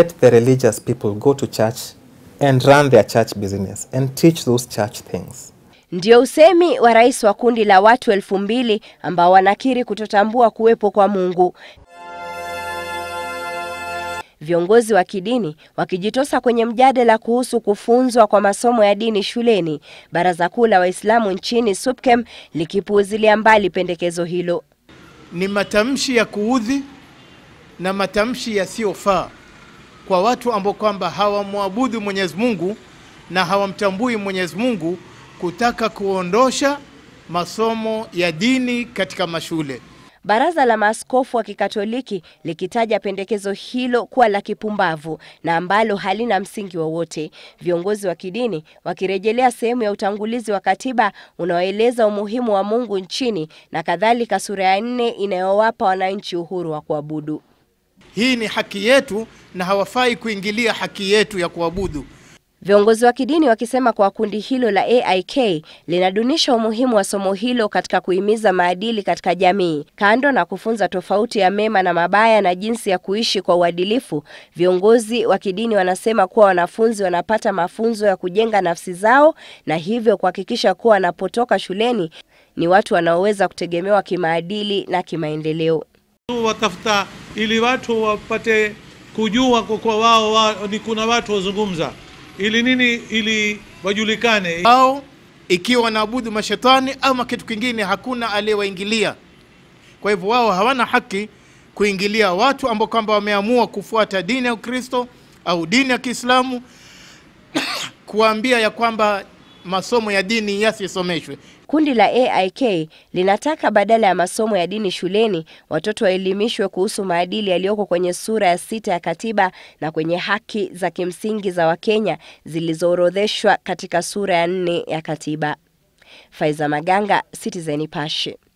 let the religious people go to church and run their church business and teach those church things. Ndio usemi wa rais wa kundi la watu elfu mbili ambao wanakiri kutotambua kuwepo kwa Mungu. Viongozi wa kidini wakijitosa kwenye mjadala kuhusu kufunzwa kwa masomo ya dini shuleni, Baraza Kuu la Waislamu nchini SUPKEM likipuuzilia mbali pendekezo hilo. Ni matamshi ya kuudhi na matamshi yasiyofaa kwa watu ambao kwamba hawamwabudu Mwenyezi Mungu na hawamtambui Mwenyezi Mungu, kutaka kuondosha masomo ya dini katika mashule. Baraza la Maaskofu wa Kikatoliki likitaja pendekezo hilo kuwa la kipumbavu na ambalo halina msingi wowote, viongozi wa kidini wakirejelea sehemu ya utangulizi wa katiba unaoeleza umuhimu wa Mungu nchini na kadhalika, sura ya nne inayowapa wananchi uhuru wa kuabudu. Hii ni haki yetu na hawafai kuingilia haki yetu ya kuabudu. Viongozi wa kidini wakisema kwa kundi hilo la AIK linadunisha umuhimu wa somo hilo katika kuhimiza maadili katika jamii. Kando na kufunza tofauti ya mema na mabaya na jinsi ya kuishi kwa uadilifu, viongozi wa kidini wanasema kuwa wanafunzi wanapata mafunzo ya kujenga nafsi zao na hivyo kuhakikisha kuwa wanapotoka shuleni ni watu wanaoweza kutegemewa kimaadili na kimaendeleo. Watafuta ili watu wapate kujua kwa wao wa, ni kuna watu wazungumza ili nini, ili wajulikane. Au ikiwa wanaabudu mashetani ama kitu kingine, hakuna aliyewaingilia. Kwa hivyo wao hawana haki kuingilia watu ambao kwamba wameamua kufuata dini ya Ukristo au dini ya Kiislamu kuwaambia ya kwamba masomo ya dini yasisomeshwe. Kundi la AIK linataka badala ya masomo ya dini shuleni, watoto waelimishwe kuhusu maadili yaliyoko kwenye sura ya sita ya katiba na kwenye haki za kimsingi za Wakenya zilizoorodheshwa katika sura ya nne ya katiba. Faiza Maganga, Citizen Nipashe.